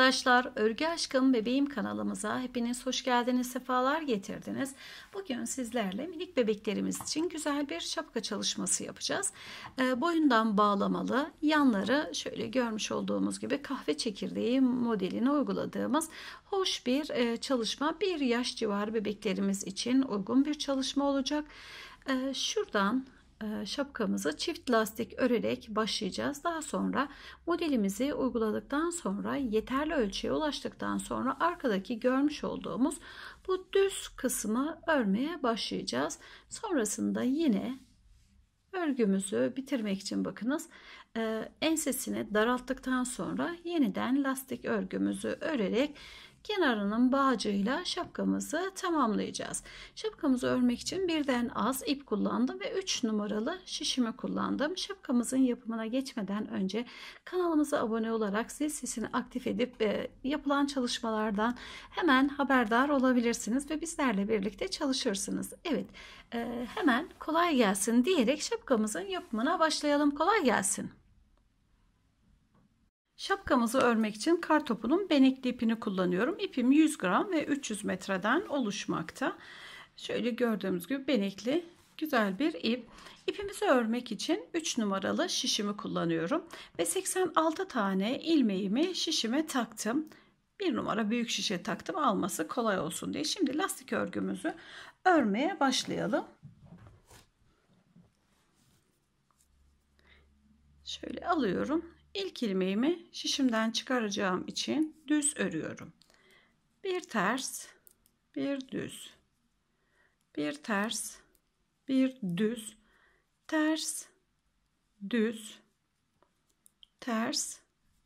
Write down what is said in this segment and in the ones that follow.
arkadaşlar, Örgü Aşkım Bebeğim kanalımıza hepiniz hoş geldiniz, sefalar getirdiniz. Bugün sizlerle minik bebeklerimiz için güzel bir şapka çalışması yapacağız. E, boyundan bağlamalı, yanları şöyle görmüş olduğumuz gibi kahve çekirdeği modelini uyguladığımız hoş bir e, çalışma. Bir yaş civarı bebeklerimiz için uygun bir çalışma olacak. E, şuradan e, şapkamızı çift lastik örerek başlayacağız. Daha sonra modelimizi uyguladıktan sonra yeterli ölçüye ulaştıktan sonra arkadaki görmüş olduğumuz bu düz kısmı örmeye başlayacağız. Sonrasında yine örgümüzü bitirmek için bakınız e, ensesini daralttıktan sonra yeniden lastik örgümüzü örerek kenarının bağcığıyla şapkamızı tamamlayacağız. Şapkamızı örmek için birden az ip kullandım ve 3 numaralı şişimi kullandım. Şapkamızın yapımına geçmeden önce kanalımıza abone olarak zil sesini aktif edip e, yapılan çalışmalardan hemen haberdar olabilirsiniz ve bizlerle birlikte çalışırsınız. Evet e, hemen kolay gelsin diyerek şapkamızın yapımına başlayalım. Kolay gelsin. Şapkamızı örmek için kartopunun benekli ipini kullanıyorum. İpim 100 gram ve 300 metreden oluşmakta. Şöyle gördüğümüz gibi benekli güzel bir ip. İpimizi örmek için 3 numaralı şişimi kullanıyorum. Ve 86 tane ilmeğimi şişime taktım. 1 numara büyük şişe taktım alması kolay olsun diye. Şimdi lastik örgümüzü örmeye başlayalım. Şöyle alıyorum İlk ilmeğimi şişimden çıkaracağım için düz örüyorum. Bir ters, bir düz. Bir ters, bir düz. Ters, düz. Ters,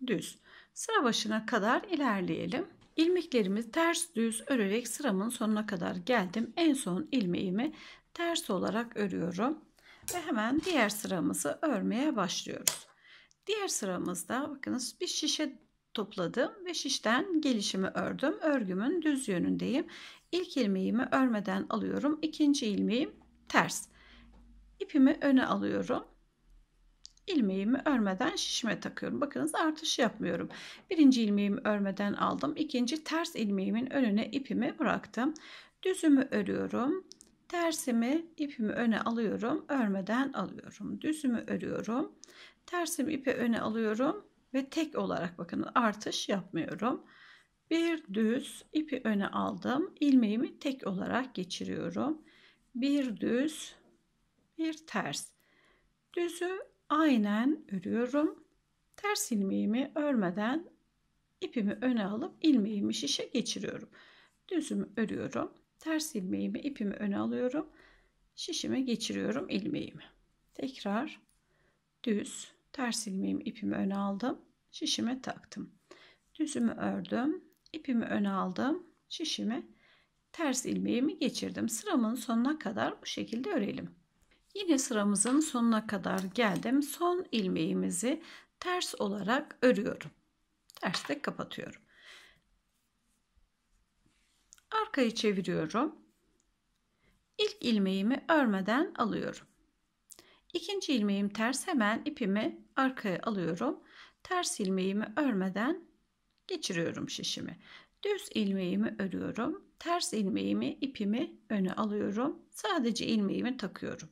düz. Sıra başına kadar ilerleyelim. İlmeklerimi ters düz örerek sıramın sonuna kadar geldim. En son ilmeğimi ters olarak örüyorum ve hemen diğer sıramızı örmeye başlıyoruz. Diğer sıramızda bakınız bir şişe topladım ve şişten gelişimi ördüm. Örgümün düz yönündeyim. İlk ilmeğimi örmeden alıyorum. İkinci ilmeğim ters. İpimi öne alıyorum. İlmeğimi örmeden şişime takıyorum. Bakınız artış yapmıyorum. Birinci ilmeğimi örmeden aldım. İkinci ters ilmeğimin önüne ipimi bıraktım. Düzümü örüyorum. Tersimi ipimi öne alıyorum. Örmeden alıyorum. Düzümü örüyorum. Tersim ipi öne alıyorum ve tek olarak bakın artış yapmıyorum. Bir düz ipi öne aldım. ilmeğimi tek olarak geçiriyorum. Bir düz, bir ters. Düzü aynen örüyorum. Ters ilmeğimi örmeden ipimi öne alıp ilmeğimi şişe geçiriyorum. Düzümü örüyorum. Ters ilmeğimi, ipimi öne alıyorum. Şişime geçiriyorum ilmeğimi. Tekrar düz, Ters ilmeğim ipimi öne aldım. Şişime taktım. Düzümü ördüm. ipimi öne aldım. Şişimi ters ilmeğimi geçirdim. Sıramın sonuna kadar bu şekilde örelim. Yine sıramızın sonuna kadar geldim. Son ilmeğimizi ters olarak örüyorum. Terste kapatıyorum. Arkayı çeviriyorum. İlk ilmeğimi örmeden alıyorum. İkinci ilmeğim ters hemen ipimi arkaya alıyorum. Ters ilmeğimi örmeden geçiriyorum şişimi. Düz ilmeğimi örüyorum. Ters ilmeğimi ipimi öne alıyorum. Sadece ilmeğimi takıyorum.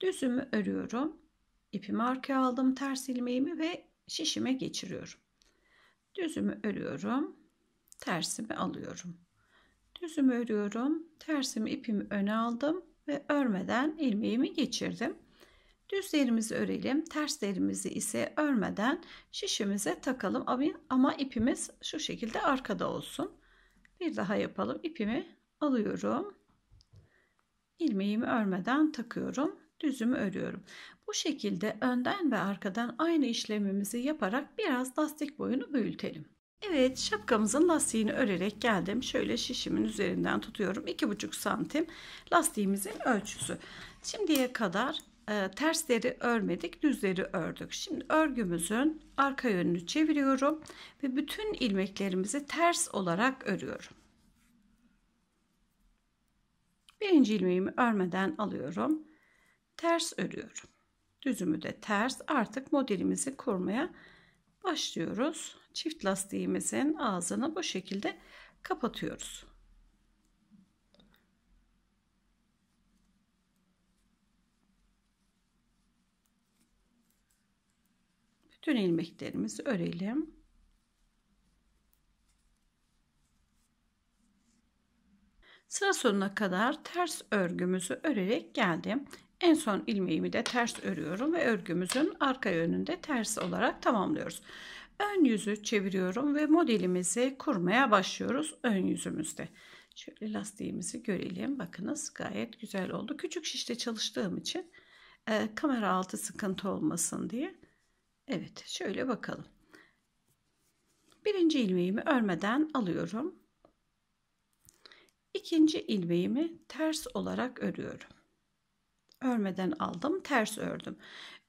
Düzümü örüyorum. İpimi arkaya aldım ters ilmeğimi ve şişime geçiriyorum. Düzümü örüyorum. Tersimi alıyorum. Düzümü örüyorum. Tersimi ipimi öne aldım ve örmeden ilmeğimi geçirdim. Düzlerimizi örelim. Terslerimizi ise örmeden şişimize takalım. Ama ipimiz şu şekilde arkada olsun. Bir daha yapalım. İpimi alıyorum. İlmeğimi örmeden takıyorum. Düzümü örüyorum. Bu şekilde önden ve arkadan aynı işlemimizi yaparak biraz lastik boyunu büyütelim. Evet şapkamızın lastiğini örerek geldim. Şöyle şişimin üzerinden tutuyorum. 2,5 santim lastiğimizin ölçüsü. Şimdiye kadar e, tersleri örmedik düzleri ördük. Şimdi örgümüzün arka yönünü çeviriyorum ve bütün ilmeklerimizi ters olarak örüyorum. Birinci ilmeğimi örmeden alıyorum. Ters örüyorum. Düzümü de ters. Artık modelimizi kurmaya başlıyoruz. Çift lastiğimizin ağzını bu şekilde kapatıyoruz. bütün ilmeklerimizi örelim. Sıra sonuna kadar ters örgümüzü örerek geldim. En son ilmeğimi de ters örüyorum ve örgümüzün arka yönünde ters olarak tamamlıyoruz. Ön yüzü çeviriyorum ve modelimizi kurmaya başlıyoruz ön yüzümüzde. Şöyle lastiğimizi görelim. Bakınız gayet güzel oldu. Küçük şişte çalıştığım için e, kamera altı sıkıntı olmasın diye Evet şöyle bakalım. Birinci ilmeğimi örmeden alıyorum. İkinci ilmeğimi ters olarak örüyorum. Örmeden aldım ters ördüm.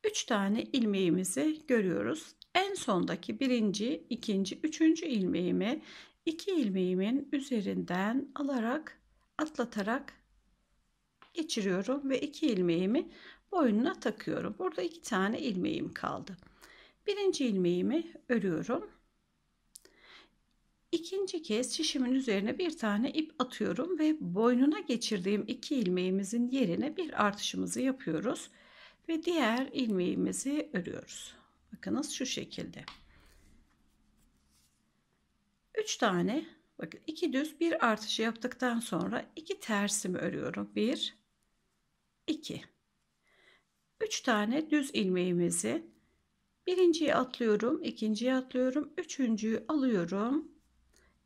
Üç tane ilmeğimizi görüyoruz. En sondaki birinci, ikinci, üçüncü ilmeğimi iki ilmeğimin üzerinden alarak atlatarak geçiriyorum ve iki ilmeğimi boynuna takıyorum. Burada iki tane ilmeğim kaldı. Birinci ilmeğimi örüyorum. İkinci kez şişimin üzerine bir tane ip atıyorum ve boynuna geçirdiğim iki ilmeğimizin yerine bir artışımızı yapıyoruz ve diğer ilmeğimizi örüyoruz. Bakınız şu şekilde. 3 tane bakın 2 düz bir artışı yaptıktan sonra 2 tersimi örüyorum. 1 2 3 tane düz ilmeğimizi Birinciyi atlıyorum, ikinciyi atlıyorum, üçüncüyü alıyorum.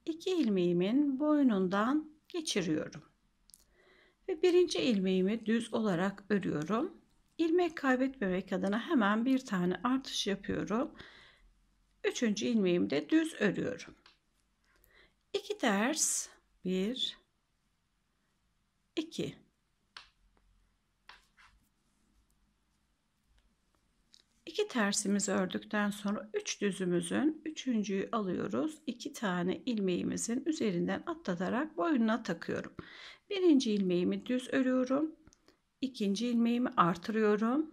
İki ilmeğimin boynundan geçiriyorum. Ve birinci ilmeğimi düz olarak örüyorum. İlmek kaybetmemek adına hemen bir tane artış yapıyorum. Üçüncü ilmeğimi de düz örüyorum. İki ters, bir, iki. iki tersimizi ördükten sonra üç düzümüzün üçüncüyü alıyoruz. İki tane ilmeğimizin üzerinden atlatarak boynuna takıyorum. Birinci ilmeğimi düz örüyorum. İkinci ilmeğimi artırıyorum.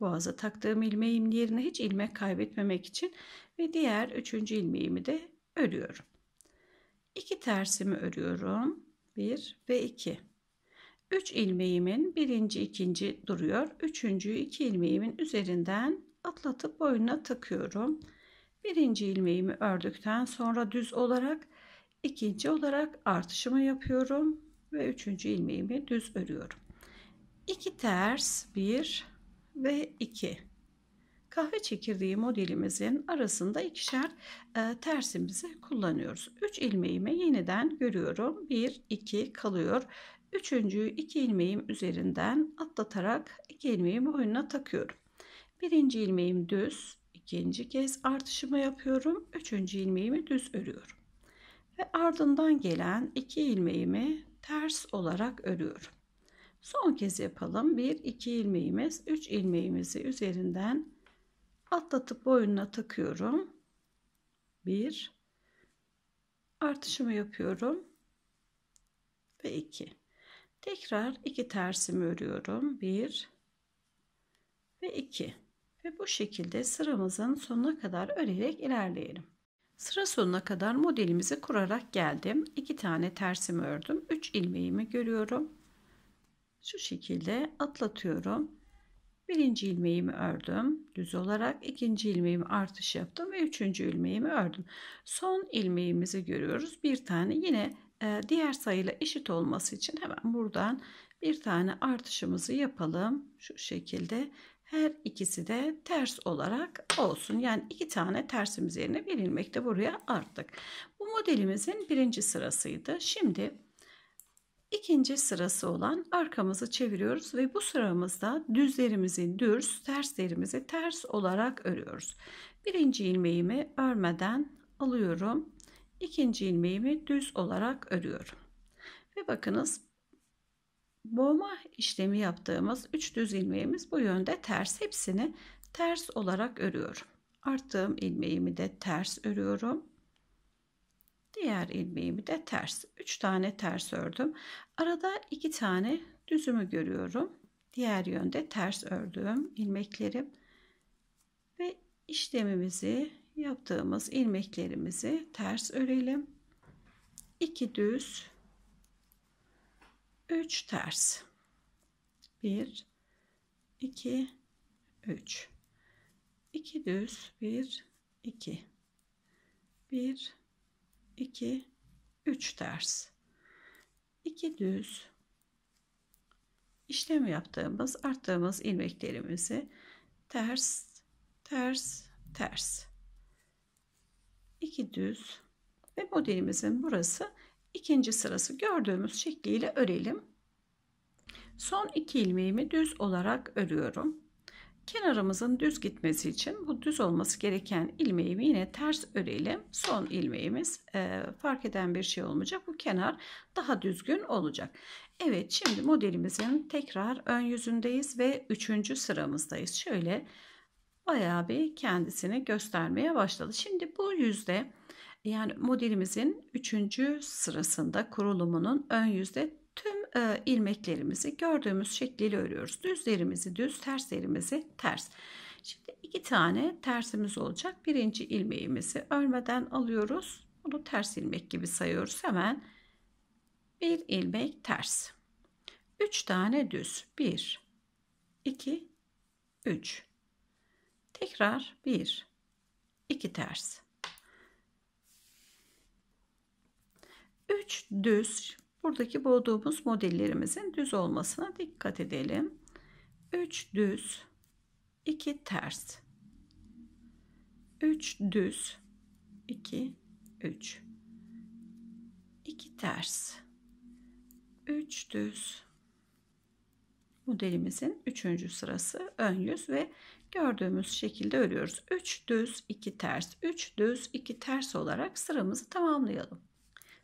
Boğaza taktığım ilmeğim yerine hiç ilmek kaybetmemek için ve diğer üçüncü ilmeğimi de örüyorum. İki tersimi örüyorum. Bir ve iki. 3 ilmeğimin birinci ikinci duruyor. Üçüncü iki ilmeğimin üzerinden atlatıp boynuna takıyorum. Birinci ilmeğimi ördükten sonra düz olarak ikinci olarak artışımı yapıyorum ve üçüncü ilmeğimi düz örüyorum. 2 ters 1 ve 2 kahve çekirdeği modelimizin arasında ikişer e, tersimizi kullanıyoruz. 3 ilmeğimi yeniden görüyorum. 1 2 kalıyor. Üçüncü iki ilmeğim üzerinden atlatarak iki ilmeğimi oyuna takıyorum. Birinci ilmeğim düz, ikinci kez artışımı yapıyorum. Üçüncü ilmeğimi düz örüyorum. Ve ardından gelen iki ilmeğimi ters olarak örüyorum. Son kez yapalım. 1 2 ilmeğimiz, 3 ilmeğimizi üzerinden atlatıp boynuna takıyorum. 1 artışımı yapıyorum ve 2 tekrar iki tersimi örüyorum. Bir ve iki. Ve bu şekilde sıramızın sonuna kadar örerek ilerleyelim. Sıra sonuna kadar modelimizi kurarak geldim. İki tane tersimi ördüm. Üç ilmeğimi görüyorum. Şu şekilde atlatıyorum. Birinci ilmeğimi ördüm düz olarak ikinci ilmeğimi artış yaptım ve üçüncü ilmeğimi ördüm. Son ilmeğimizi görüyoruz. Bir tane yine ee, diğer sayıyla eşit olması için hemen buradan bir tane artışımızı yapalım. Şu şekilde her ikisi de ters olarak olsun. Yani iki tane tersimiz yerine bir ilmekte buraya arttık. Bu modelimizin birinci sırasıydı. Şimdi ikinci sırası olan arkamızı çeviriyoruz ve bu sıramızda düzlerimizi düz, terslerimizi ters olarak örüyoruz. Birinci ilmeğimi örmeden alıyorum ikinci ilmeğimi düz olarak örüyorum. Ve bakınız boğma işlemi yaptığımız üç düz ilmeğimiz bu yönde ters. Hepsini ters olarak örüyorum. Arttığım ilmeğimi de ters örüyorum. Diğer ilmeğimi de ters. Üç tane ters ördüm. Arada iki tane düzümü görüyorum. Diğer yönde ters ördüğüm ilmeklerim ve işlemimizi yaptığımız ilmeklerimizi ters örelim. 2 düz 3 ters 1 2 3 2 düz 1 2 1 2 3 ters 2 düz işlem yaptığımız arttığımız ilmeklerimizi ters ters ters 2 düz ve modelimizin burası ikinci sırası gördüğümüz şekliyle örelim. Son iki ilmeğimi düz olarak örüyorum. Kenarımızın düz gitmesi için bu düz olması gereken ilmeğimi yine ters örelim. Son ilmeğimiz e, fark eden bir şey olmayacak. Bu kenar daha düzgün olacak. Evet şimdi modelimizin tekrar ön yüzündeyiz ve üçüncü sıramızdayız. Şöyle bayağı bir kendisini göstermeye başladı. Şimdi bu yüzde yani modelimizin 3. sırasında kurulumunun ön yüzde tüm e, ilmeklerimizi gördüğümüz şekliyle örüyoruz. Düzlerimizi düz, terslerimizi ters. Şimdi iki tane tersimiz olacak. Birinci ilmeğimizi örmeden alıyoruz. Bunu ters ilmek gibi sayıyoruz. Hemen bir ilmek ters. 3 tane düz. 1 2 3 Tekrar 1 2 ters. 3 düz. Buradaki bulduğumuz modellerimizin düz olmasına dikkat edelim. 3 düz, 2 ters. 3 düz, 2 3. 2 ters. 3 düz. Modelimizin 3. sırası ön yüz ve gördüğümüz şekilde örüyoruz. 3 düz 2 ters 3 düz 2 ters olarak sıramızı tamamlayalım.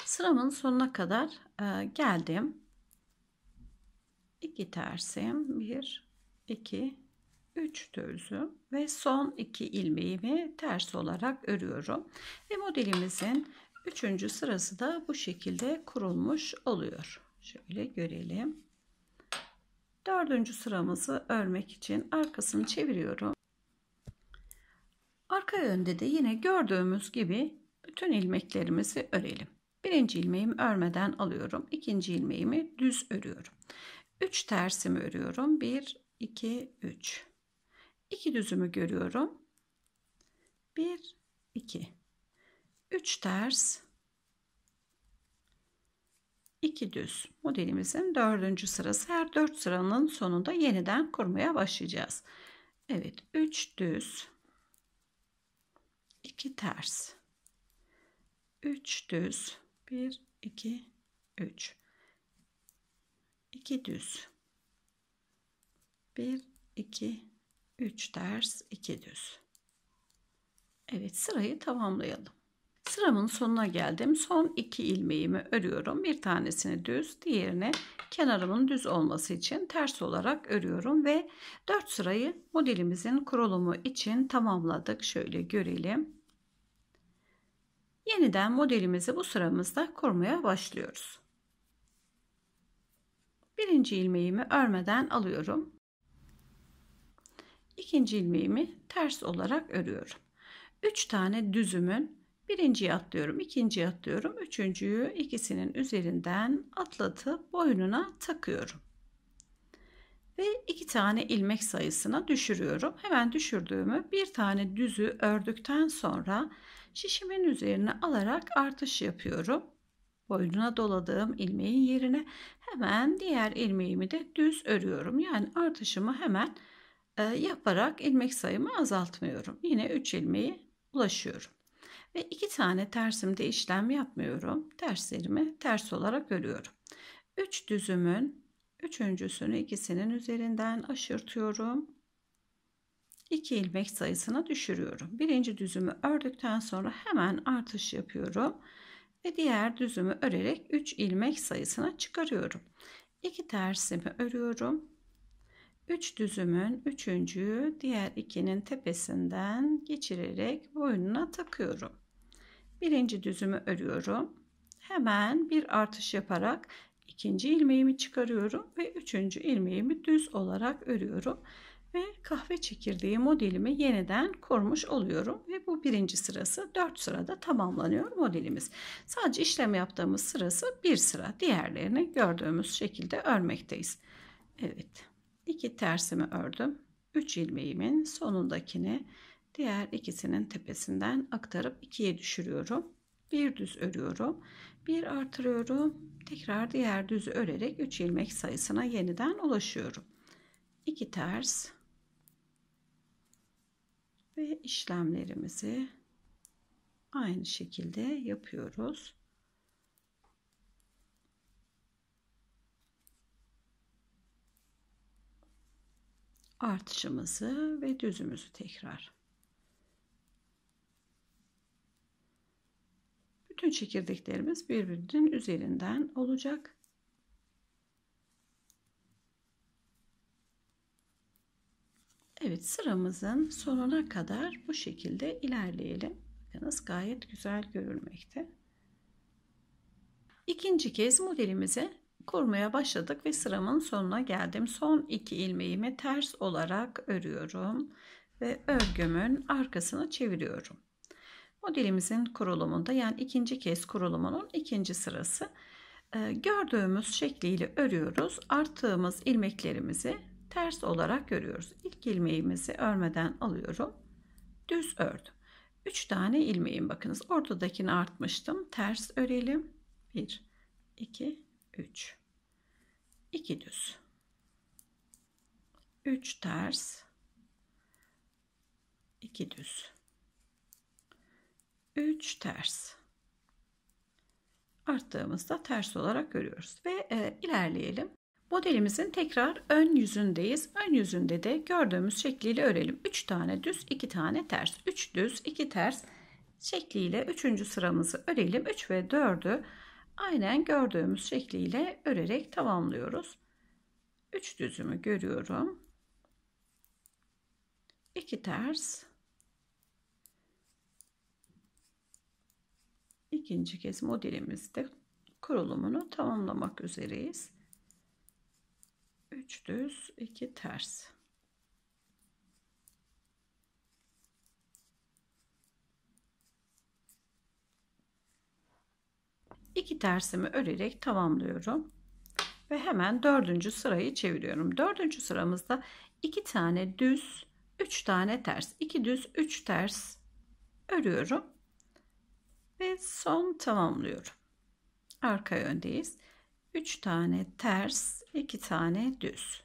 Sıramın sonuna kadar e, geldim. 2 tersim 1 2 3 düzüm ve son 2 ilmeğimi ters olarak örüyorum. Ve modelimizin 3. sırası da bu şekilde kurulmuş oluyor. Şöyle görelim. Dördüncü sıramızı örmek için arkasını çeviriyorum. Arka yönde de yine gördüğümüz gibi bütün ilmeklerimizi örelim. Birinci ilmeğimi örmeden alıyorum. ikinci ilmeğimi düz örüyorum. Üç tersimi örüyorum. Bir, iki, üç. İki düzümü görüyorum. 1, 2. üç ters. 2 düz modelimizin dördüncü sırası her dört sıranın sonunda yeniden kurmaya başlayacağız. Evet 3 düz 2 ters 3 düz 1 2 3 2 düz 1 2 3 ters 2 düz Evet sırayı tamamlayalım. Sıramın sonuna geldim. Son iki ilmeğimi örüyorum. Bir tanesini düz, diğerini kenarımın düz olması için ters olarak örüyorum ve 4 sırayı modelimizin kurulumu için tamamladık. Şöyle görelim. Yeniden modelimizi bu sıramızda kurmaya başlıyoruz. Birinci ilmeğimi örmeden alıyorum. İkinci ilmeğimi ters olarak örüyorum. 3 tane düzümün Birinciyi atlıyorum, ikinciyi atlıyorum, üçüncüyü ikisinin üzerinden atlatıp boynuna takıyorum. Ve iki tane ilmek sayısına düşürüyorum. Hemen düşürdüğümü bir tane düzü ördükten sonra şişimin üzerine alarak artış yapıyorum. Boynuna doladığım ilmeğin yerine hemen diğer ilmeğimi de düz örüyorum. Yani artışımı hemen e, yaparak ilmek sayımı azaltmıyorum. Yine 3 ilmeği ulaşıyorum. Ve iki tane tersimde işlem yapmıyorum. Terslerimi ters olarak örüyorum. 3 üç düzümün üçüncüsünü ikisinin üzerinden aşırtıyorum. 2 ilmek sayısına düşürüyorum. Birinci düzümü ördükten sonra hemen artış yapıyorum ve diğer düzümü örerek 3 ilmek sayısına çıkarıyorum. 2 tersimi örüyorum. 3 üç düzümün 3. diğer ikinin tepesinden geçirerek boynuna takıyorum birinci düzümü örüyorum. Hemen bir artış yaparak ikinci ilmeğimi çıkarıyorum ve üçüncü ilmeğimi düz olarak örüyorum ve kahve çekirdeği modelimi yeniden korumuş oluyorum ve bu birinci sırası 4 sırada tamamlanıyor modelimiz. Sadece işlem yaptığımız sırası bir sıra diğerlerini gördüğümüz şekilde örmekteyiz. Evet iki tersimi ördüm 3 ilmeğimin sonundakini Diğer ikisinin tepesinden aktarıp ikiye düşürüyorum. Bir düz örüyorum. Bir artırıyorum. Tekrar diğer düzü örerek 3 ilmek sayısına yeniden ulaşıyorum. 2 ters ve işlemlerimizi aynı şekilde yapıyoruz. artışımızı ve düzümüzü tekrar Bütün çekirdeklerimiz birbirinin üzerinden olacak. Evet sıramızın sonuna kadar bu şekilde ilerleyelim. Bakınız gayet güzel görülmekte. İkinci kez modelimizi kurmaya başladık ve sıramın sonuna geldim. Son iki ilmeğimi ters olarak örüyorum ve örgümün arkasını çeviriyorum. Modelimizin kurulumunda yani ikinci kez kurulumunun ikinci sırası ee, gördüğümüz şekliyle örüyoruz. Arttığımız ilmeklerimizi ters olarak görüyoruz. İlk ilmeğimizi örmeden alıyorum. Düz ördüm. 3 tane ilmeğim bakınız. Ortadakini artmıştım. Ters örelim. 1 2 3 2 düz. 3 ters. 2 düz. 3 ters. Arttığımızda ters olarak görüyoruz ve e, ilerleyelim. Modelimizin tekrar ön yüzündeyiz. Ön yüzünde de gördüğümüz şekliyle örelim. 3 tane düz, 2 tane ters. 3 düz, 2 ters şekliyle 3. sıramızı örelim. 3 ve 4'ü aynen gördüğümüz şekliyle örerek tamamlıyoruz. 3 düzümü görüyorum. 2 ters ikinci kez modelimizde kurulumunu tamamlamak üzereyiz. 3 düz 2 ters. İki tersimi örerek tamamlıyorum ve hemen dördüncü sırayı çeviriyorum. Dördüncü sıramızda iki tane düz, üç tane ters, iki düz, üç ters örüyorum ve son tamamlıyorum. Arka yöndeyiz. 3 tane ters, 2 tane düz.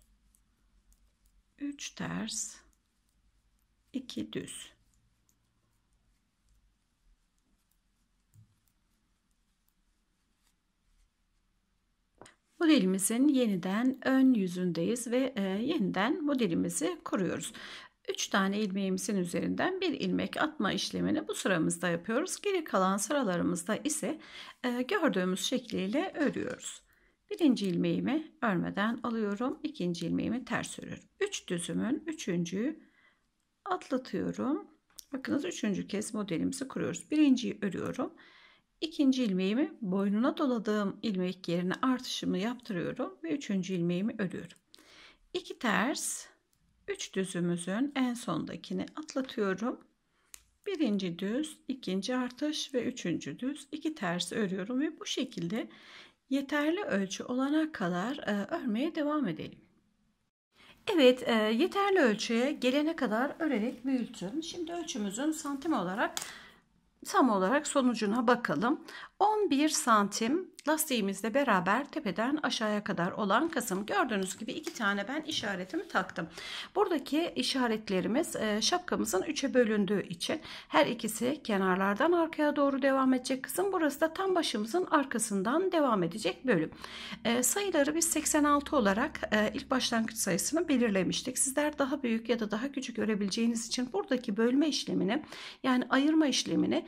3 ters, 2 düz. Modelimizin yeniden ön yüzündeyiz ve e, yeniden modelimizi kuruyoruz. 3 tane ilmeğimizin üzerinden bir ilmek atma işlemini bu sıramızda yapıyoruz. Geri kalan sıralarımızda ise e, gördüğümüz şekliyle örüyoruz. Birinci ilmeğimi örmeden alıyorum. ikinci ilmeğimi ters örüyorum. 3 üç düzümün üçüncüyü atlatıyorum. Bakınız üçüncü kez modelimizi kuruyoruz. Birinciyi örüyorum. İkinci ilmeğimi boynuna doladığım ilmek yerine artışımı yaptırıyorum ve üçüncü ilmeğimi örüyorum. 2 ters 3 düzümüzün en sondakini atlatıyorum. 1. düz, 2. artış ve 3. düz, 2 ters örüyorum ve bu şekilde yeterli ölçü olana kadar e, örmeye devam edelim. Evet, e, yeterli ölçüye gelene kadar örerek büyütün. Şimdi ölçümüzün santim olarak tam olarak sonucuna bakalım. 11 santim lastiğimizle beraber tepeden aşağıya kadar olan kısım. Gördüğünüz gibi iki tane ben işaretimi taktım. Buradaki işaretlerimiz e, şapkamızın 3'e bölündüğü için her ikisi kenarlardan arkaya doğru devam edecek kısım. Burası da tam başımızın arkasından devam edecek bölüm. E, sayıları biz 86 olarak e, ilk başlangıç sayısını belirlemiştik. Sizler daha büyük ya da daha küçük görebileceğiniz için buradaki bölme işlemini yani ayırma işlemini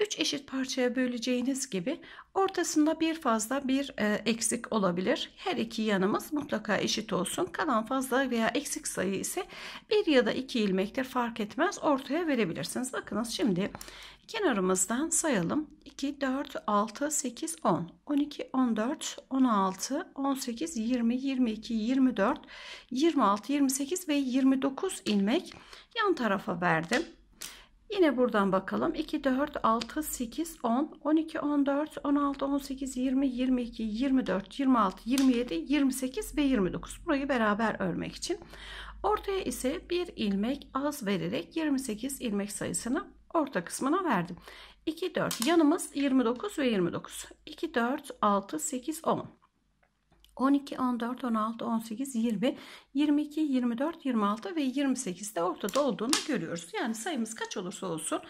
3 eşit parçaya böleceğiniz dediğimiz gibi ortasında bir fazla bir e, eksik olabilir. Her iki yanımız mutlaka eşit olsun. Kalan fazla veya eksik sayı ise bir ya da iki ilmektir fark etmez ortaya verebilirsiniz. Bakınız şimdi kenarımızdan sayalım. 2, 4, 6, 8, 10, 12, 14, 16, 18, 20, 22, 24, 26, 28 ve 29 ilmek yan tarafa verdim. Yine buradan bakalım. 2, 4, 6, 8, 10, 12, 14, 16, 18, 20, 22, 24, 26, 27, 28 ve 29. Burayı beraber örmek için. Ortaya ise bir ilmek az vererek 28 ilmek sayısını orta kısmına verdim. 2, 4 yanımız 29 ve 29. 2, 4, 6, 8, 10. 12, 14, 16, 18, 20, 22, 24, 26 ve 28 de ortada olduğunu görüyoruz. Yani sayımız kaç olursa olsun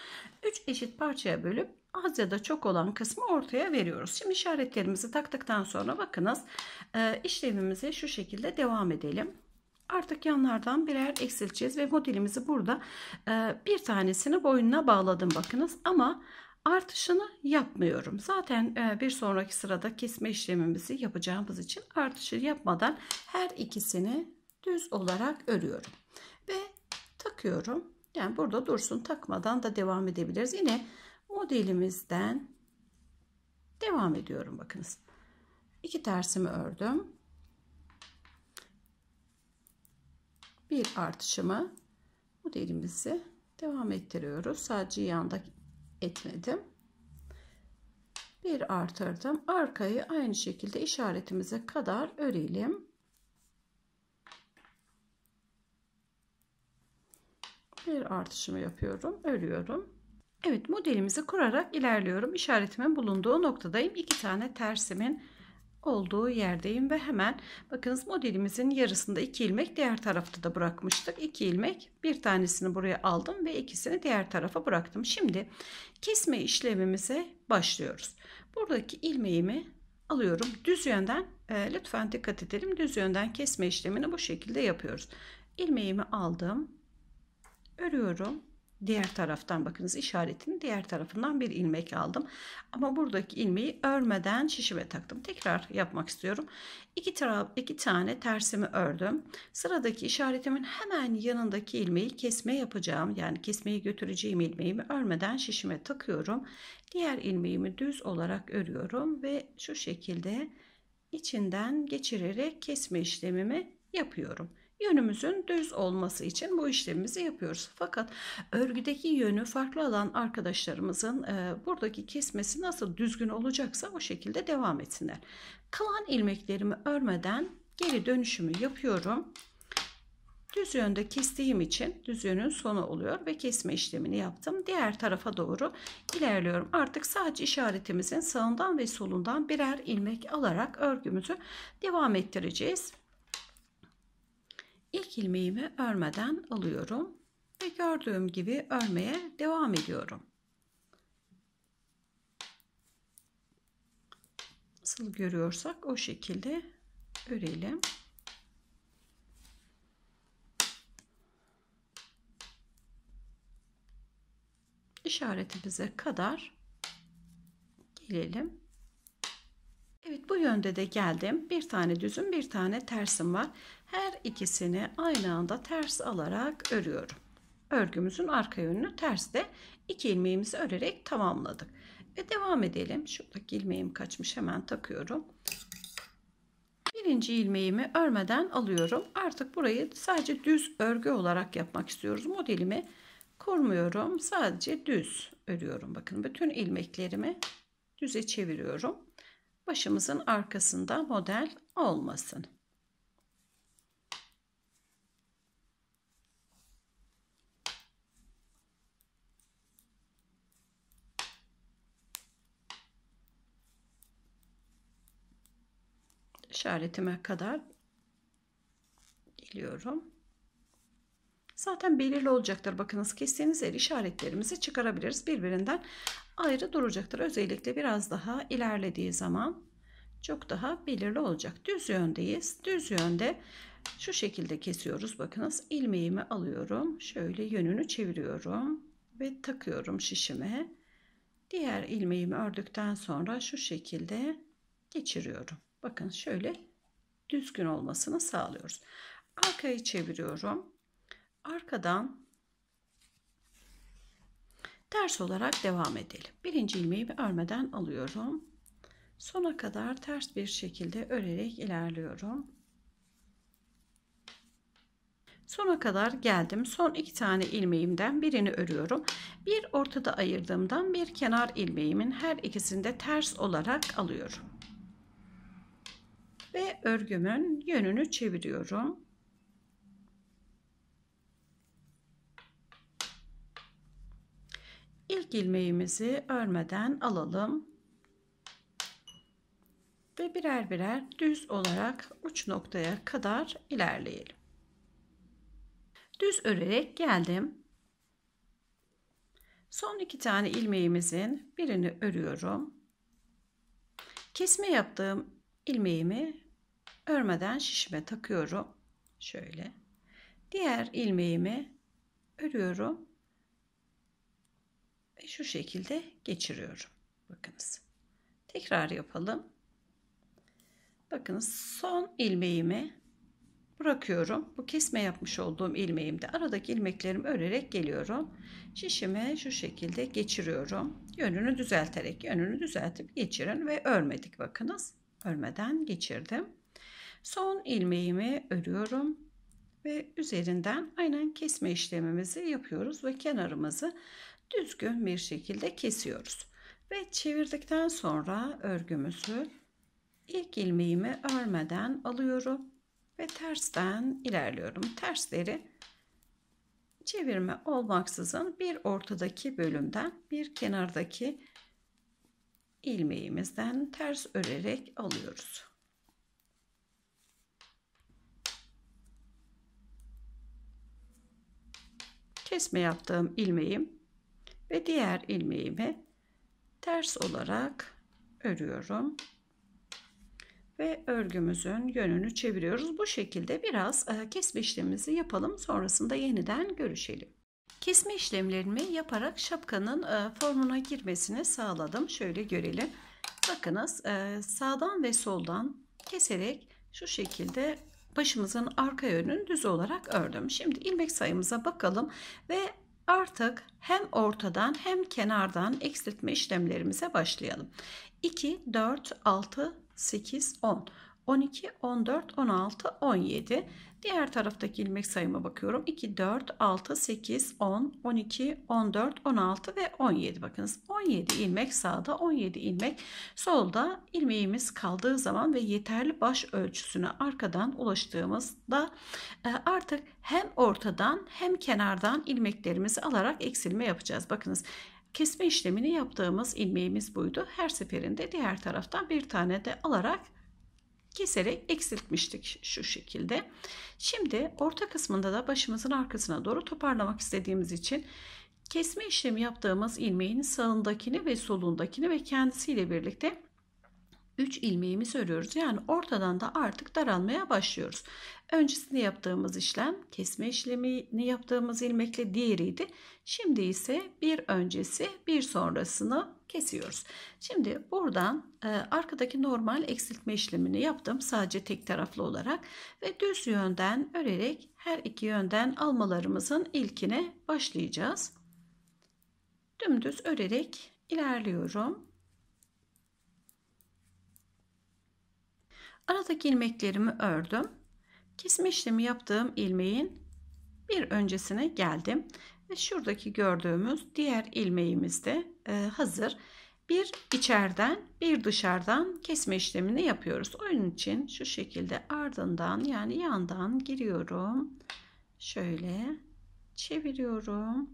3 eşit parçaya bölüp az ya da çok olan kısmı ortaya veriyoruz. Şimdi işaretlerimizi taktıktan sonra bakınız e, işlemimize şu şekilde devam edelim. Artık yanlardan birer eksilteceğiz ve modelimizi burada e, bir tanesini boynuna bağladım bakınız ama artışını yapmıyorum. Zaten e, bir sonraki sırada kesme işlemimizi yapacağımız için artışı yapmadan her ikisini düz olarak örüyorum. Ve takıyorum. Yani burada dursun takmadan da devam edebiliriz. Yine modelimizden devam ediyorum bakınız. İki tersimi ördüm. Bir artışımı modelimizi devam ettiriyoruz. Sadece yandaki etmedim. Bir artırdım. Arkayı aynı şekilde işaretimize kadar örelim. Bir artışımı yapıyorum. Örüyorum. Evet modelimizi kurarak ilerliyorum. İşaretimin bulunduğu noktadayım. İki tane tersimin olduğu yerdeyim ve hemen bakınız modelimizin yarısında iki ilmek diğer tarafta da bırakmıştık. İki ilmek bir tanesini buraya aldım ve ikisini diğer tarafa bıraktım. Şimdi kesme işlemimize başlıyoruz. Buradaki ilmeğimi alıyorum. Düz yönden e, lütfen dikkat edelim. Düz yönden kesme işlemini bu şekilde yapıyoruz. ilmeğimi aldım. Örüyorum diğer taraftan bakınız işaretin diğer tarafından bir ilmek aldım. Ama buradaki ilmeği örmeden şişime taktım. Tekrar yapmak istiyorum. İki, taraf, iki tane tersimi ördüm. Sıradaki işaretimin hemen yanındaki ilmeği kesme yapacağım. Yani kesmeyi götüreceğim ilmeğimi örmeden şişime takıyorum. Diğer ilmeğimi düz olarak örüyorum ve şu şekilde içinden geçirerek kesme işlemimi yapıyorum yönümüzün düz olması için bu işlemimizi yapıyoruz. Fakat örgüdeki yönü farklı alan arkadaşlarımızın e, buradaki kesmesi nasıl düzgün olacaksa o şekilde devam etsinler. Kalan ilmeklerimi örmeden geri dönüşümü yapıyorum. Düz yönde kestiğim için düz yönün sonu oluyor ve kesme işlemini yaptım. Diğer tarafa doğru ilerliyorum. Artık sadece işaretimizin sağından ve solundan birer ilmek alarak örgümüzü devam ettireceğiz. İlk ilmeğimi örmeden alıyorum ve gördüğüm gibi örmeye devam ediyorum. Nasıl görüyorsak o şekilde örelim. işaretimize kadar gelelim. Evet bu yönde de geldim. Bir tane düzüm bir tane tersim var. Her ikisini aynı anda ters alarak örüyorum. Örgümüzün arka yönünü ters de iki ilmeğimizi örerek tamamladık. Ve devam edelim. Şuradaki ilmeğim kaçmış hemen takıyorum. Birinci ilmeğimi örmeden alıyorum. Artık burayı sadece düz örgü olarak yapmak istiyoruz. Modelimi kurmuyorum. Sadece düz örüyorum. Bakın bütün ilmeklerimi düze çeviriyorum. Başımızın arkasında model olmasın. işaretime kadar geliyorum. Zaten belirli olacaktır. Bakınız kestiğimiz el işaretlerimizi çıkarabiliriz. Birbirinden ayrı duracaktır. Özellikle biraz daha ilerlediği zaman çok daha belirli olacak. Düz yöndeyiz. Düz yönde şu şekilde kesiyoruz. Bakınız ilmeğimi alıyorum. Şöyle yönünü çeviriyorum ve takıyorum şişime. Diğer ilmeğimi ördükten sonra şu şekilde geçiriyorum. Bakın şöyle düzgün olmasını sağlıyoruz. Arkayı çeviriyorum. Arkadan ters olarak devam edelim. Birinci ilmeği bir örmeden alıyorum. Sona kadar ters bir şekilde örerek ilerliyorum. Sona kadar geldim. Son iki tane ilmeğimden birini örüyorum. Bir ortada ayırdığımdan bir kenar ilmeğimin her ikisinde ters olarak alıyorum ve örgümün yönünü çeviriyorum. İlk ilmeğimizi örmeden alalım. Ve birer birer düz olarak uç noktaya kadar ilerleyelim. Düz örerek geldim. Son iki tane ilmeğimizin birini örüyorum. Kesme yaptığım ilmeğimi örmeden şişime takıyorum. Şöyle. Diğer ilmeğimi örüyorum. Ve şu şekilde geçiriyorum. Bakınız. Tekrar yapalım. Bakınız son ilmeğimi bırakıyorum. Bu kesme yapmış olduğum ilmeğimde aradaki ilmeklerimi örerek geliyorum. Şişimi şu şekilde geçiriyorum. Yönünü düzelterek yönünü düzeltip geçirin ve örmedik bakınız. Örmeden geçirdim. Son ilmeğimi örüyorum ve üzerinden aynen kesme işlemimizi yapıyoruz ve kenarımızı düzgün bir şekilde kesiyoruz. Ve çevirdikten sonra örgümüzü ilk ilmeğimi örmeden alıyorum ve tersten ilerliyorum. Tersleri çevirme olmaksızın bir ortadaki bölümden bir kenardaki ilmeğimizden ters örerek alıyoruz. kesme yaptığım ilmeğim ve diğer ilmeğimi ters olarak örüyorum ve örgümüzün yönünü çeviriyoruz. Bu şekilde biraz e, kesme işlemimizi yapalım. Sonrasında yeniden görüşelim. Kesme işlemlerimi yaparak şapkanın e, formuna girmesini sağladım. Şöyle görelim. Bakınız e, sağdan ve soldan keserek şu şekilde başımızın arka yönünü düz olarak ördüm. Şimdi ilmek sayımıza bakalım ve artık hem ortadan hem kenardan eksiltme işlemlerimize başlayalım. 2, 4, 6, 8, 10, 12, 14, 16, 17, Diğer taraftaki ilmek sayıma bakıyorum. 2, 4, 6, 8, 10, 12, 14, 16 ve 17. Bakınız 17 ilmek sağda, 17 ilmek solda ilmeğimiz kaldığı zaman ve yeterli baş ölçüsüne arkadan ulaştığımızda e, artık hem ortadan hem kenardan ilmeklerimizi alarak eksilme yapacağız. Bakınız kesme işlemini yaptığımız ilmeğimiz buydu. Her seferinde diğer taraftan bir tane de alarak keserek eksiltmiştik şu şekilde. Şimdi orta kısmında da başımızın arkasına doğru toparlamak istediğimiz için kesme işlemi yaptığımız ilmeğin sağındakini ve solundakini ve kendisiyle birlikte 3 ilmeğimizi örüyoruz. Yani ortadan da artık daralmaya başlıyoruz. Öncesinde yaptığımız işlem kesme işlemini yaptığımız ilmekle diğeriydi. Şimdi ise bir öncesi bir sonrasını kesiyoruz. Şimdi buradan e, arkadaki normal eksiltme işlemini yaptım sadece tek taraflı olarak ve düz yönden örerek her iki yönden almalarımızın ilkine başlayacağız. Dümdüz örerek ilerliyorum. Aradaki ilmeklerimi ördüm. Kesme işlemi yaptığım ilmeğin bir öncesine geldim. Ve şuradaki gördüğümüz diğer ilmeğimiz de e, hazır. Bir içeriden bir dışarıdan kesme işlemini yapıyoruz. Onun için şu şekilde ardından yani yandan giriyorum. Şöyle çeviriyorum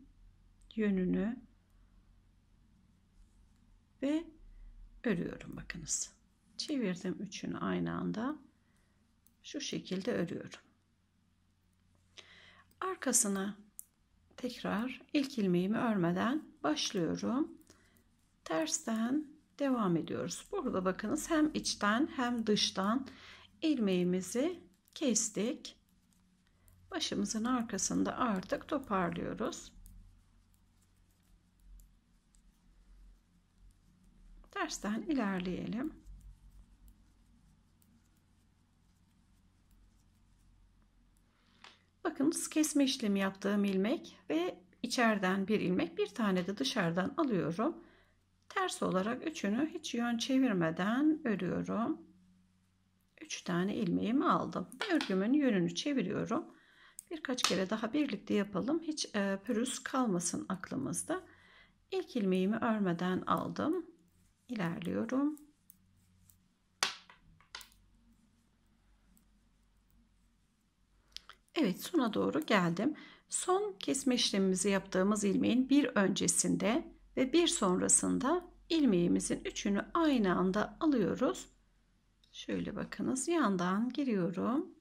yönünü ve örüyorum bakınız çevirdim üçünü aynı anda şu şekilde örüyorum arkasına tekrar ilk ilmeğimi örmeden başlıyorum tersten devam ediyoruz burada bakınız hem içten hem dıştan ilmeğimizi kestik başımızın arkasında artık toparlıyoruz tersten ilerleyelim Bakınız kesme işlemi yaptığım ilmek ve içeriden bir ilmek bir tane de dışarıdan alıyorum. Ters olarak üçünü hiç yön çevirmeden örüyorum. 3 tane ilmeğimi aldım. Örgümün yönünü çeviriyorum. Birkaç kere daha birlikte yapalım. Hiç e, pürüz kalmasın aklımızda. İlk ilmeğimi örmeden aldım. İlerliyorum. Evet sona doğru geldim. Son kesme işlemimizi yaptığımız ilmeğin bir öncesinde ve bir sonrasında ilmeğimizin üçünü aynı anda alıyoruz. Şöyle bakınız yandan giriyorum.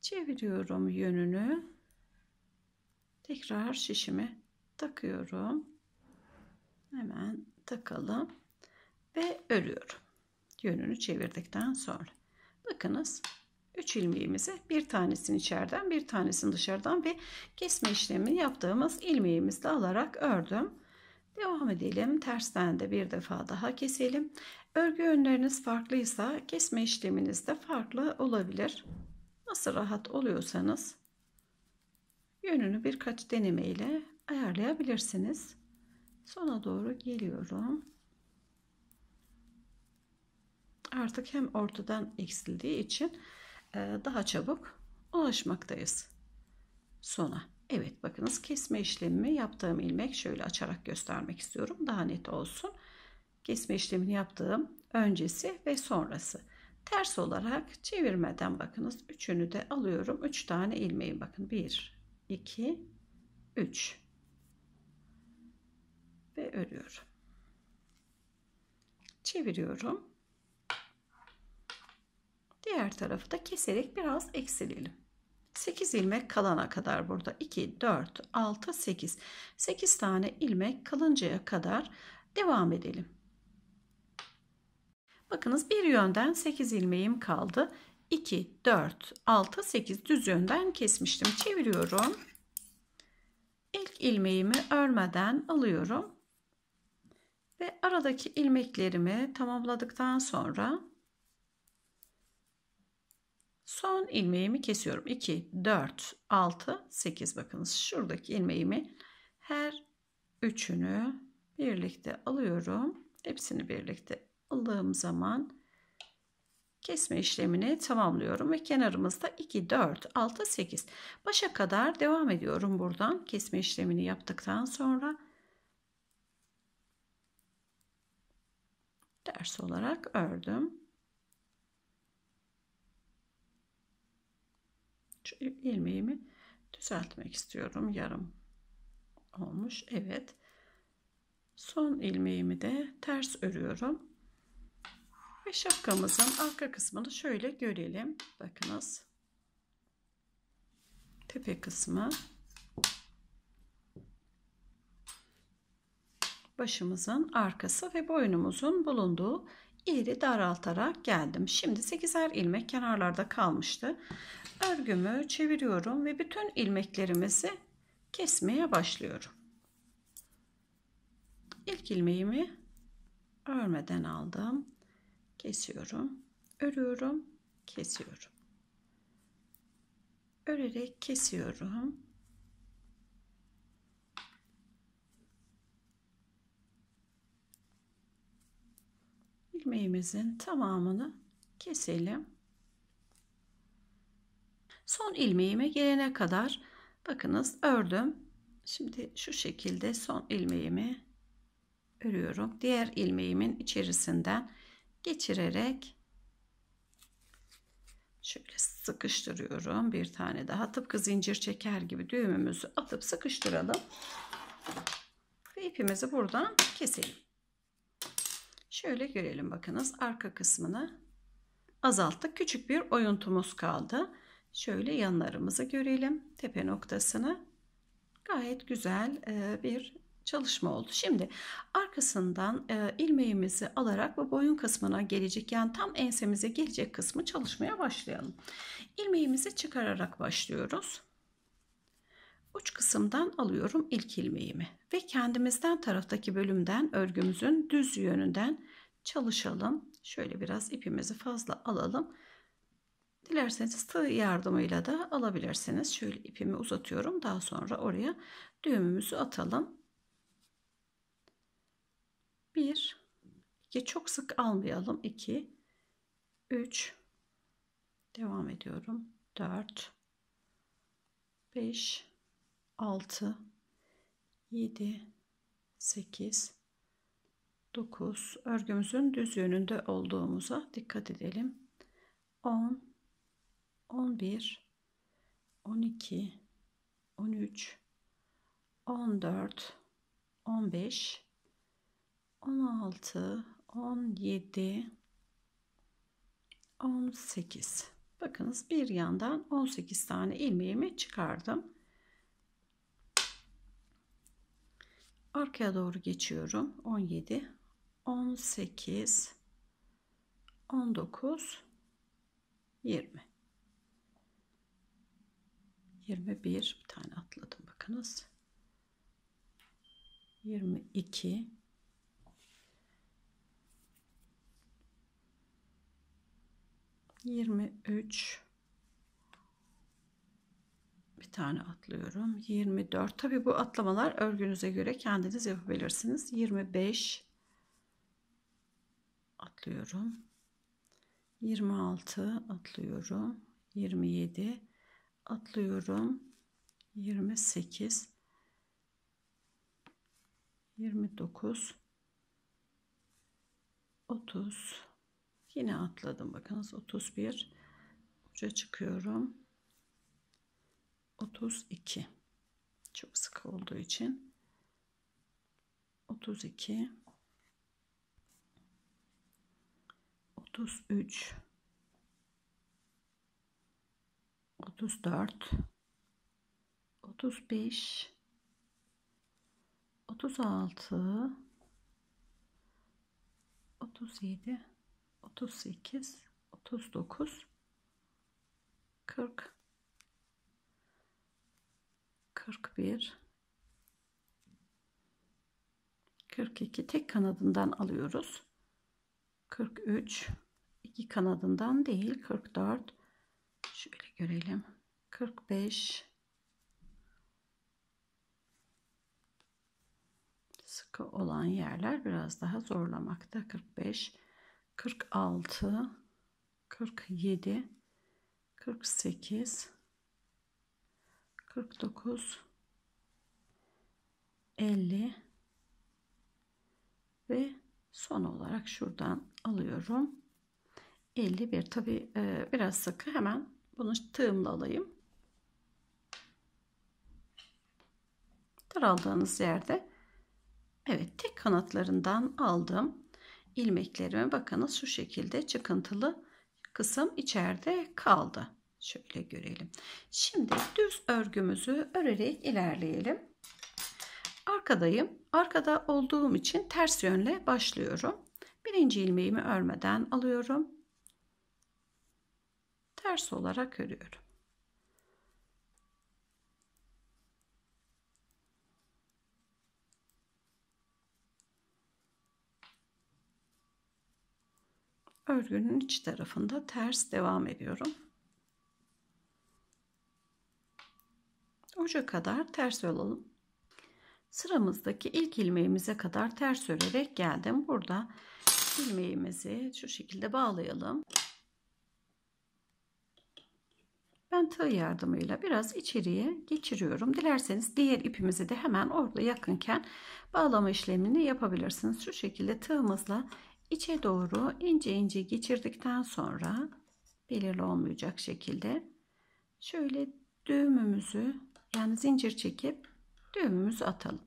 Çeviriyorum yönünü. Tekrar şişimi takıyorum. Hemen takalım ve örüyorum. Yönünü çevirdikten sonra. Bakınız 3 ilmeğimizi bir tanesini içeriden bir tanesini dışarıdan ve kesme işlemini yaptığımız ilmeğimizle alarak ördüm. Devam edelim. Tersten de bir defa daha keselim. Örgü yönleriniz farklıysa kesme işleminiz de farklı olabilir. Nasıl rahat oluyorsanız yönünü birkaç deneme ile ayarlayabilirsiniz. Sona doğru geliyorum. Artık hem ortadan eksildiği için ee, daha çabuk ulaşmaktayız. Sona. Evet bakınız kesme işlemimi yaptığım ilmek şöyle açarak göstermek istiyorum. Daha net olsun. Kesme işlemini yaptığım öncesi ve sonrası. Ters olarak çevirmeden bakınız. Üçünü de alıyorum. Üç tane ilmeği bakın. Bir, iki, üç. Ve örüyorum. Çeviriyorum Diğer tarafı da keserek biraz eksilelim. 8 ilmek kalana kadar burada 2, 4, 6, 8. 8 tane ilmek kalıncaya kadar devam edelim. Bakınız bir yönden 8 ilmeğim kaldı. 2, 4, 6, 8 düz yönden kesmiştim. Çeviriyorum. İlk ilmeğimi örmeden alıyorum. Ve aradaki ilmeklerimi tamamladıktan sonra Son ilmeğimi kesiyorum. 2, 4, 6, 8 bakınız şuradaki ilmeğimi her üçünü birlikte alıyorum. Hepsini birlikte aldığım zaman kesme işlemini tamamlıyorum ve kenarımızda 2, 4, 6, 8 başa kadar devam ediyorum buradan kesme işlemini yaptıktan sonra ders olarak ördüm. ilmeğimi düzeltmek istiyorum. Yarım olmuş. Evet. Son ilmeğimi de ters örüyorum. Ve şapkamızın arka kısmını şöyle görelim. Bakınız. Tepe kısmı. Başımızın arkası ve boynumuzun bulunduğu ileri daraltarak geldim. Şimdi 8'er ilmek kenarlarda kalmıştı örgümü çeviriyorum ve bütün ilmeklerimizi kesmeye başlıyorum. İlk ilmeğimi örmeden aldım. Kesiyorum. Örüyorum. Kesiyorum. Örerek kesiyorum. ilmeğimizin tamamını keselim. Son ilmeğime gelene kadar bakınız ördüm. Şimdi şu şekilde son ilmeğimi örüyorum. Diğer ilmeğimin içerisinden geçirerek şöyle sıkıştırıyorum. Bir tane daha tıpkı zincir çeker gibi düğümümüzü atıp sıkıştıralım. Ve ipimizi buradan keselim. Şöyle görelim bakınız arka kısmını azalttık. Küçük bir oyuntumuz kaldı. Şöyle yanlarımızı görelim. Tepe noktasını. Gayet güzel e, bir çalışma oldu. Şimdi arkasından e, ilmeğimizi alarak bu boyun kısmına gelecek yani tam ensemize gelecek kısmı çalışmaya başlayalım. Ilmeğimizi çıkararak başlıyoruz. Uç kısımdan alıyorum ilk ilmeğimi ve kendimizden taraftaki bölümden örgümüzün düz yönünden çalışalım. Şöyle biraz ipimizi fazla alalım. Dilerseniz tığ yardımıyla da alabilirsiniz. Şöyle ipimi uzatıyorum. Daha sonra oraya düğümümüzü atalım. Bir, iki çok sık almayalım. İki, üç devam ediyorum. Dört, beş, altı, yedi, sekiz, dokuz. örgümüzün düz yönünde olduğumuza dikkat edelim. On. 11 12 13 14 15 16 17 18 bakınız bir yandan 18 tane ilmeğimi çıkardım arkaya doğru geçiyorum 17 18 19 20 21 bir tane atladım bakınız. 22 23 bir tane atlıyorum. 24. Tabi bu atlamalar örgünüze göre kendiniz yapabilirsiniz. 25 atlıyorum. 26 atlıyorum. 27 atlıyorum 28 29 30 yine atladım bakınız 31 uca çıkıyorum 32 çok sık olduğu için 32 33 34 35 36 37 38 39 40 41 42 tek kanadından alıyoruz 43 iki kanadından değil 44 görelim. 45 sıkı olan yerler biraz daha zorlamakta. 45 46 47 48 49 50 ve son olarak şuradan alıyorum 51 tabi e, biraz sıkı hemen bunu tığımla alayım. Daraldığınız yerde evet tek kanatlarından aldım. ilmeklerimi bakınız şu şekilde çıkıntılı kısım içeride kaldı. Şöyle görelim. Şimdi düz örgümüzü örerek ilerleyelim. Arkadayım. Arkada olduğum için ters yönle başlıyorum. Birinci ilmeğimi örmeden alıyorum ters olarak örüyorum. Örgünün iç tarafında ters devam ediyorum. Uca kadar ters olalım. Sıramızdaki ilk ilmeğimize kadar ters örerek geldim. Burada ilmeğimizi şu şekilde bağlayalım. Ben tığ yardımıyla biraz içeriye geçiriyorum. Dilerseniz diğer ipimizi de hemen orada yakınken bağlama işlemini yapabilirsiniz. Şu şekilde tığımızla içe doğru ince ince geçirdikten sonra belirli olmayacak şekilde şöyle düğümümüzü yani zincir çekip düğümümüzü atalım.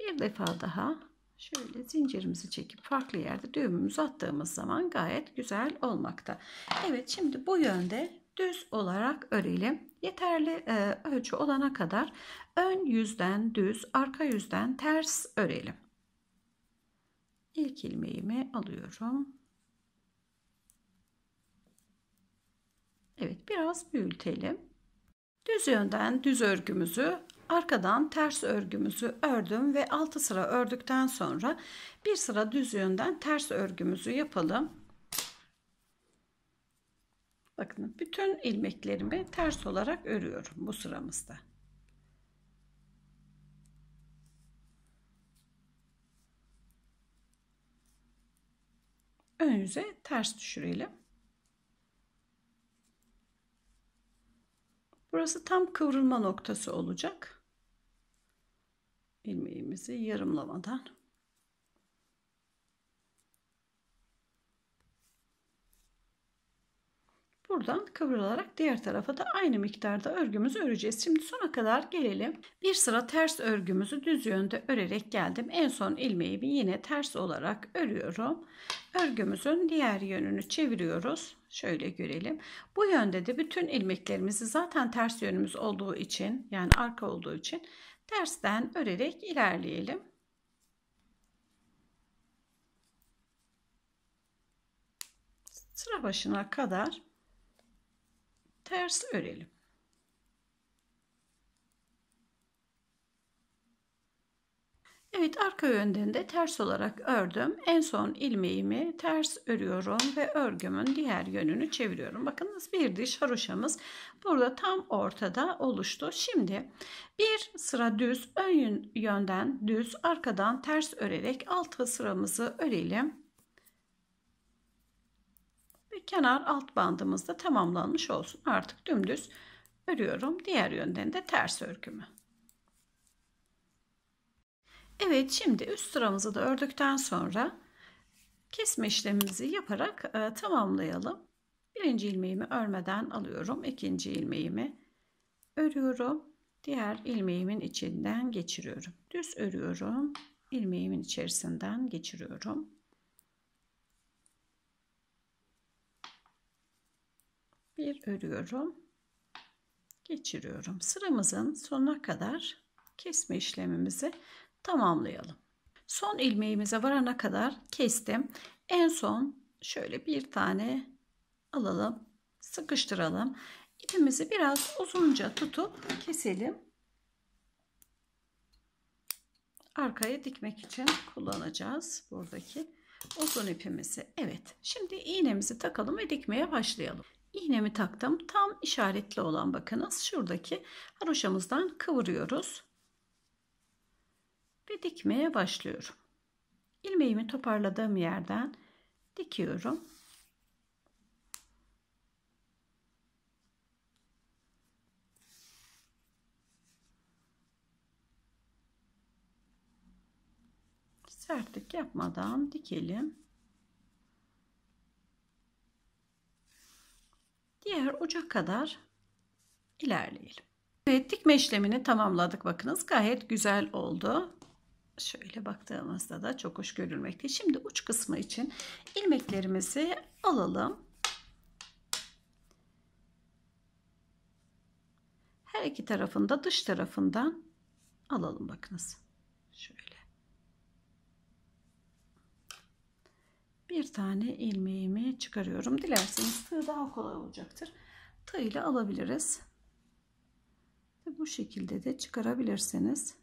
Bir defa daha şöyle zincirimizi çekip farklı yerde düğümümüzü attığımız zaman gayet güzel olmakta. Evet şimdi bu yönde düz olarak örelim. Yeterli e, ölçü olana kadar ön yüzden düz, arka yüzden ters örelim. İlk ilmeğimi alıyorum. Evet, biraz büyütelim. Düz yönden düz örgümüzü arkadan ters örgümüzü ördüm ve 6 sıra ördükten sonra bir sıra düz yönden ters örgümüzü yapalım. Bakın bütün ilmeklerimi ters olarak örüyorum bu sıramızda. Ön yüze ters düşürelim. Burası tam kıvrılma noktası olacak. İlmeğimizi yarımlamadan Buradan kıvrılarak diğer tarafa da aynı miktarda örgümüzü öreceğiz. Şimdi sona kadar gelelim. Bir sıra ters örgümüzü düz yönde örerek geldim. En son ilmeği yine ters olarak örüyorum. Örgümüzün diğer yönünü çeviriyoruz. Şöyle görelim. Bu yönde de bütün ilmeklerimizi zaten ters yönümüz olduğu için yani arka olduğu için tersten örerek ilerleyelim. Sıra başına kadar ters örelim. Evet arka yönden de ters olarak ördüm. En son ilmeğimi ters örüyorum ve örgümün diğer yönünü çeviriyorum. Bakınız bir diş haroşamız burada tam ortada oluştu. Şimdi bir sıra düz ön yönden düz arkadan ters örerek altı sıramızı örelim kenar alt bandımız da tamamlanmış olsun. Artık dümdüz örüyorum. Diğer yönden de ters örgümü. Evet şimdi üst sıramızı da ördükten sonra kesme işlemimizi yaparak e, tamamlayalım. Birinci ilmeğimi örmeden alıyorum. ikinci ilmeğimi örüyorum. Diğer ilmeğimin içinden geçiriyorum. Düz örüyorum. ilmeğimin içerisinden geçiriyorum. bir örüyorum geçiriyorum sıramızın sonuna kadar kesme işlemimizi tamamlayalım son ilmeğimize varana kadar kestim en son şöyle bir tane alalım sıkıştıralım ipimizi biraz uzunca tutup keselim arkaya dikmek için kullanacağız buradaki uzun ipimizi. Evet şimdi iğnemizi takalım ve dikmeye başlayalım iğnemi taktım. Tam işaretli olan bakınız şuradaki haroşamızdan kıvırıyoruz. Ve dikmeye başlıyorum. İlmeğimi toparladığım yerden dikiyorum. sertlik yapmadan dikelim. diğer uca kadar ilerleyelim. Evet dikme işlemini tamamladık bakınız gayet güzel oldu. Şöyle baktığımızda da çok hoş görülmekte. Şimdi uç kısmı için ilmeklerimizi alalım. Her iki tarafında dış tarafından alalım bakınız. Şöyle. bir tane ilmeğimi çıkarıyorum. Dilerseniz tığ daha kolay olacaktır. Tığ ile alabiliriz. bu şekilde de çıkarabilirsiniz.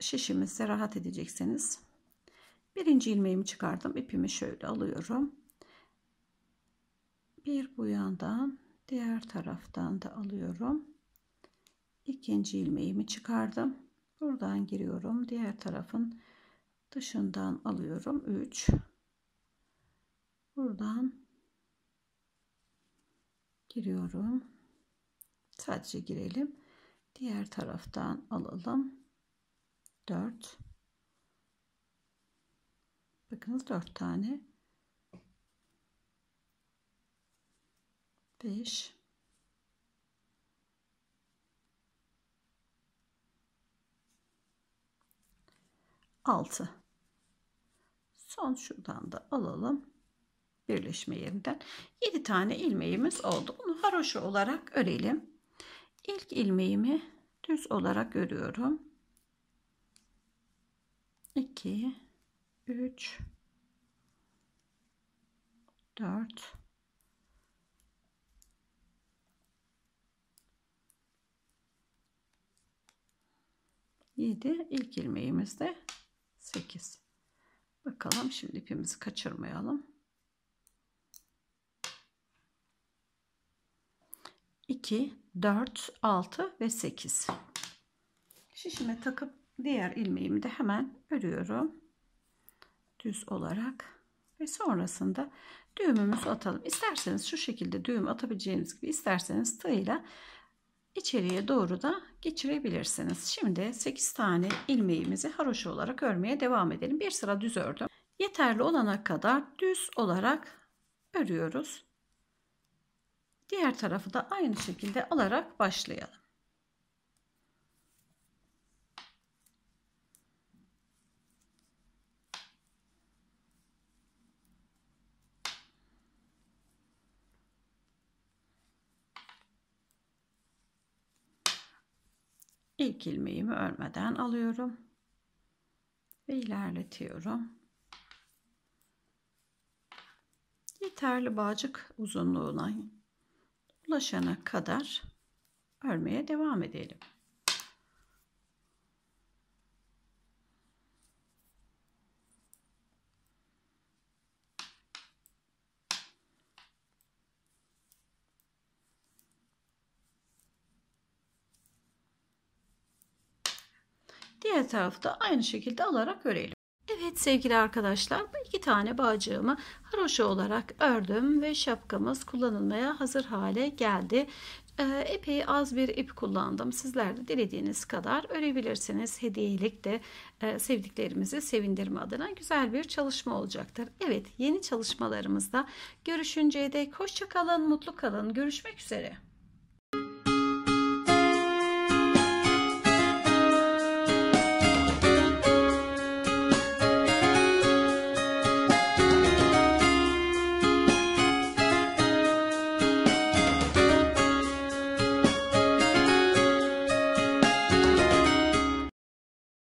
Şişimizde rahat edecekseniz. Birinci ilmeğimi çıkardım. İpimi şöyle alıyorum. Bir bu yandan diğer taraftan da alıyorum. İkinci ilmeğimi çıkardım. Buradan giriyorum. Diğer tarafın dışından alıyorum 3 buradan giriyorum sadece girelim diğer taraftan alalım 4 bakınız 4 tane 5 6 Son şuradan da alalım. Birleşme yerinden. 7 tane ilmeğimiz oldu. Bunu haroşa olarak örelim. İlk ilmeğimi düz olarak örüyorum. 2 3 4 7 ilk ilmeğimizde 8 Bakalım şimdi ipimizi kaçırmayalım. 2, 4, 6 ve 8. Şişime takıp diğer ilmeğimi de hemen örüyorum. Düz olarak ve sonrasında düğümümüzü atalım. İsterseniz şu şekilde düğüm atabileceğiniz gibi isterseniz tığ ile içeriye doğru da geçirebilirsiniz. Şimdi 8 tane ilmeğimizi haroşa olarak örmeye devam edelim. Bir sıra düz ördüm. Yeterli olana kadar düz olarak örüyoruz. Diğer tarafı da aynı şekilde alarak başlayalım. İlk ilmeğimi örmeden alıyorum ve ilerletiyorum. Yeterli bağcık uzunluğuna ulaşana kadar örmeye devam edelim. diğer tarafı da aynı şekilde alarak örelim. Evet sevgili arkadaşlar bu iki tane bağcığımı haroşa olarak ördüm ve şapkamız kullanılmaya hazır hale geldi. Ee, epey az bir ip kullandım. Sizler de dilediğiniz kadar örebilirsiniz. Hediyelik de e, sevdiklerimizi sevindirme adına güzel bir çalışma olacaktır. Evet yeni çalışmalarımızda görüşünceye dek hoşçakalın, mutlu kalın. Görüşmek üzere.